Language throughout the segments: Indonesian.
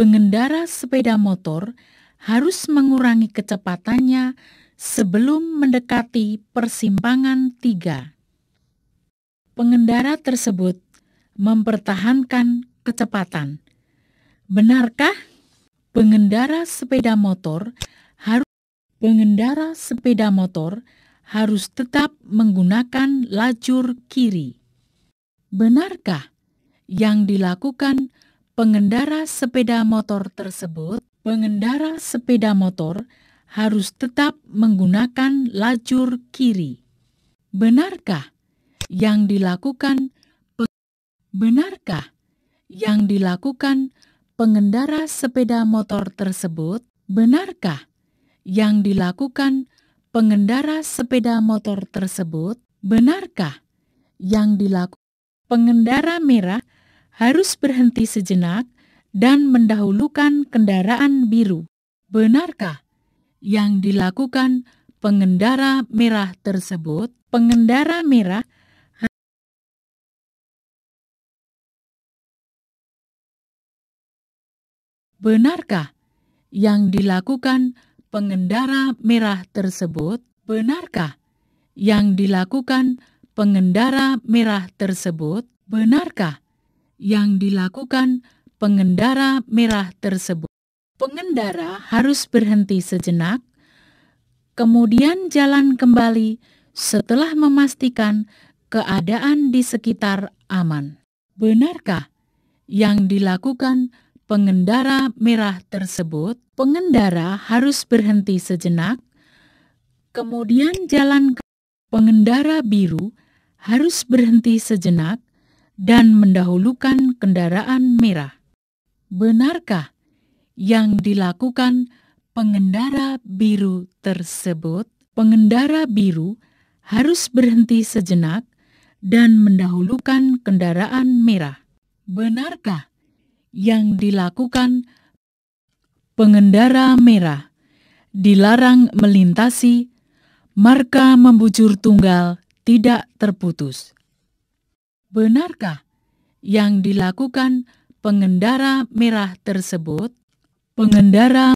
pengendara sepeda motor harus mengurangi kecepatannya sebelum mendekati persimpangan tiga. Pengendara tersebut mempertahankan kecepatan. Benarkah pengendara sepeda motor harus pengendara sepeda motor harus tetap menggunakan lajur kiri? Benarkah yang dilakukan pengendara sepeda motor tersebut, pengendara sepeda motor harus tetap menggunakan lajur kiri. Benarkah yang dilakukan Benarkah yang dilakukan pengendara sepeda motor tersebut? Benarkah yang dilakukan pengendara sepeda motor tersebut? Benarkah yang dilakukan pengendara merah harus berhenti sejenak dan mendahulukan kendaraan biru. Benarkah yang dilakukan pengendara merah tersebut? Pengendara merah Benarkah yang dilakukan pengendara merah tersebut? Benarkah yang dilakukan pengendara merah tersebut? Benarkah yang dilakukan pengendara merah tersebut. Pengendara harus berhenti sejenak, kemudian jalan kembali setelah memastikan keadaan di sekitar aman. Benarkah yang dilakukan pengendara merah tersebut? Pengendara harus berhenti sejenak, kemudian jalan ke pengendara biru harus berhenti sejenak, dan mendahulukan kendaraan merah. Benarkah yang dilakukan pengendara biru tersebut? Pengendara biru harus berhenti sejenak dan mendahulukan kendaraan merah. Benarkah yang dilakukan pengendara merah? Dilarang melintasi, marka membujur tunggal tidak terputus. Benarkah yang dilakukan pengendara merah tersebut? Pengendara,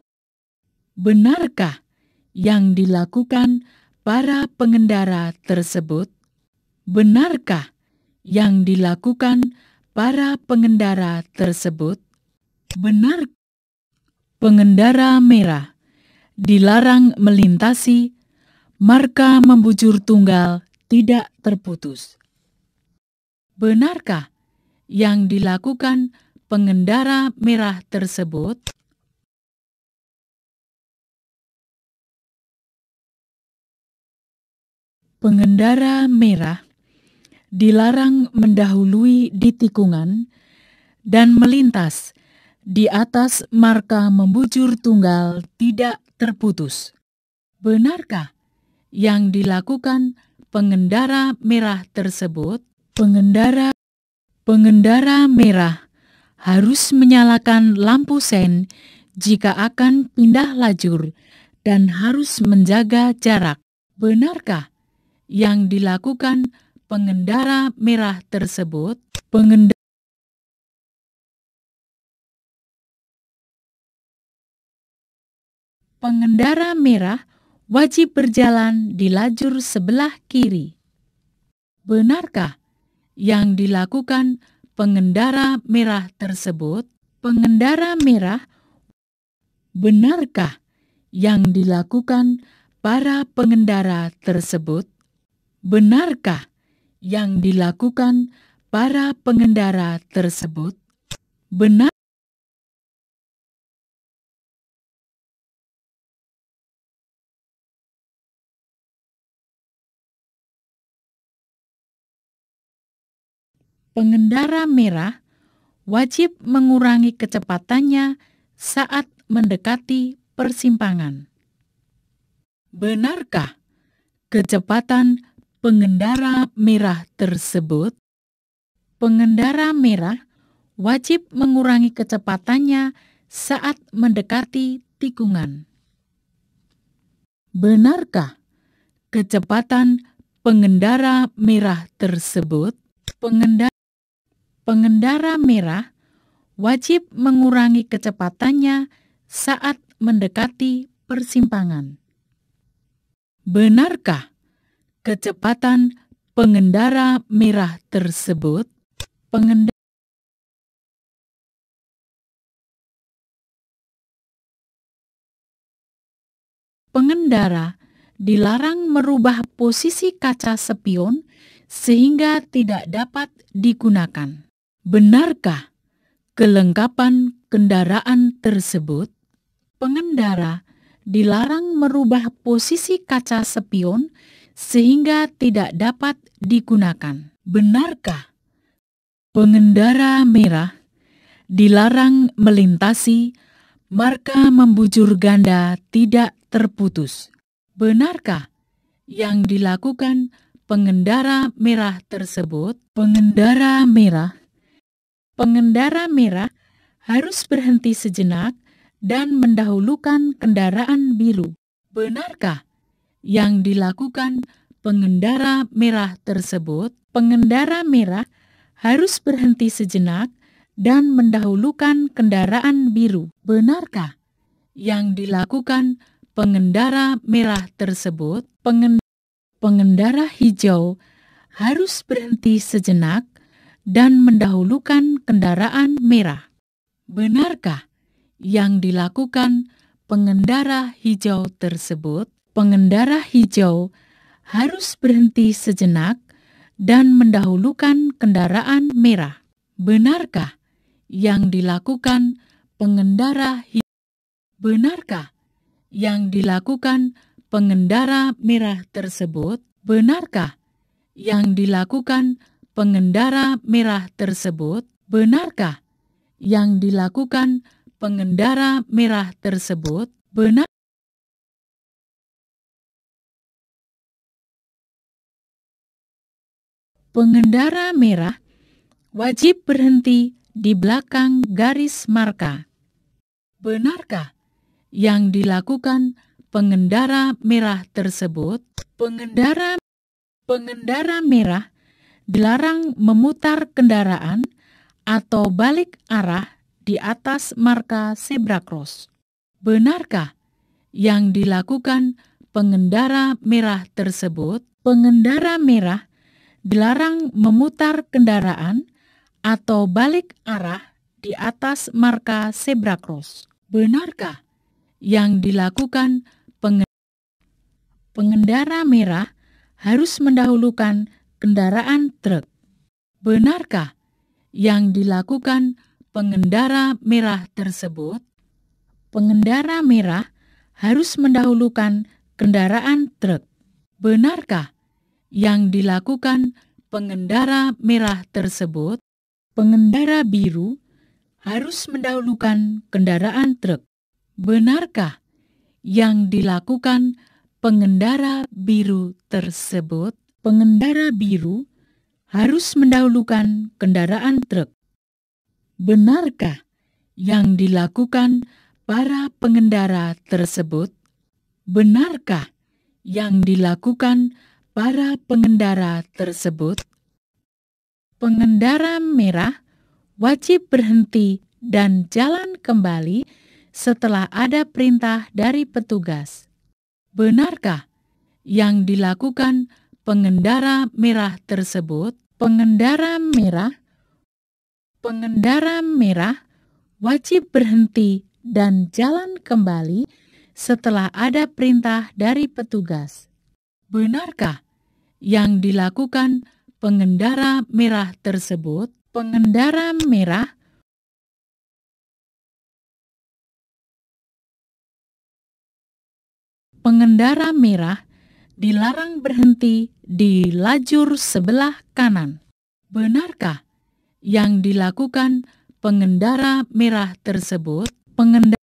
benarkah yang dilakukan para pengendara tersebut? Benarkah yang dilakukan para pengendara tersebut? Benar, pengendara merah dilarang melintasi, marka membujur tunggal tidak terputus benarkah yang dilakukan pengendara merah tersebut? Pengendara merah dilarang mendahului di tikungan dan melintas di atas marka membujur tunggal tidak terputus. Benarkah yang dilakukan pengendara merah tersebut? pengendara pengendara merah harus menyalakan lampu sen jika akan pindah lajur dan harus menjaga jarak. Benarkah yang dilakukan pengendara merah tersebut? Pengendara pengendara merah wajib berjalan di lajur sebelah kiri. Benarkah yang dilakukan pengendara merah tersebut? Pengendara merah, benarkah yang dilakukan para pengendara tersebut? Benarkah yang dilakukan para pengendara tersebut? Benar. pengendara merah wajib mengurangi kecepatannya saat mendekati persimpangan. Benarkah kecepatan pengendara merah tersebut? Pengendara merah wajib mengurangi kecepatannya saat mendekati tikungan. Benarkah kecepatan pengendara merah tersebut? Pengendara pengendara merah wajib mengurangi kecepatannya saat mendekati persimpangan. Benarkah kecepatan pengendara merah tersebut? Pengendara pengendara dilarang merubah posisi kaca spion sehingga tidak dapat digunakan. Benarkah kelengkapan kendaraan tersebut? Pengendara dilarang merubah posisi kaca spion sehingga tidak dapat digunakan. Benarkah pengendara merah dilarang melintasi marka membujur ganda tidak terputus? Benarkah yang dilakukan pengendara merah tersebut? Pengendara merah pengendara merah harus berhenti sejenak dan mendahulukan kendaraan biru. Benarkah yang dilakukan pengendara merah tersebut? Pengendara merah harus berhenti sejenak dan mendahulukan kendaraan biru. Benarkah yang dilakukan pengendara merah tersebut? Pengen pengendara hijau harus berhenti sejenak dan mendahulukan kendaraan merah. Benarkah yang dilakukan pengendara hijau tersebut? Pengendara hijau harus berhenti sejenak dan mendahulukan kendaraan merah. Benarkah yang dilakukan pengendara Benarkah yang dilakukan pengendara merah tersebut? Benarkah yang dilakukan pengendara merah tersebut? Benarkah yang dilakukan pengendara merah tersebut? Benar. Pengendara merah wajib berhenti di belakang garis marka. Benarkah yang dilakukan pengendara merah tersebut? Pengendara pengendara merah dilarang memutar kendaraan atau balik arah di atas marka zebra cross. Benarkah yang dilakukan pengendara merah tersebut? Pengendara merah dilarang memutar kendaraan atau balik arah di atas marka zebra cross. Benarkah yang dilakukan pengendara merah harus mendahulukan kendaraan truk? Benarkah yang dilakukan pengendara merah tersebut, pengendara merah harus mendahulukan kendaraan truk. Benarkah yang dilakukan pengendara merah tersebut? Pengendara biru harus mendahulukan kendaraan truk. Benarkah yang dilakukan pengendara biru tersebut? Pengendara biru harus mendahulukan kendaraan truk. Benarkah yang dilakukan para pengendara tersebut? Benarkah yang dilakukan para pengendara tersebut? Pengendara merah wajib berhenti dan jalan kembali setelah ada perintah dari petugas. Benarkah yang dilakukan pengendara merah tersebut? pengendara merah, pengendara merah wajib berhenti dan jalan kembali setelah ada perintah dari petugas. Benarkah yang dilakukan pengendara merah tersebut? Pengendara merah pengendara merah dilarang berhenti di lajur sebelah kanan. Benarkah yang dilakukan pengendara merah tersebut? Pengendara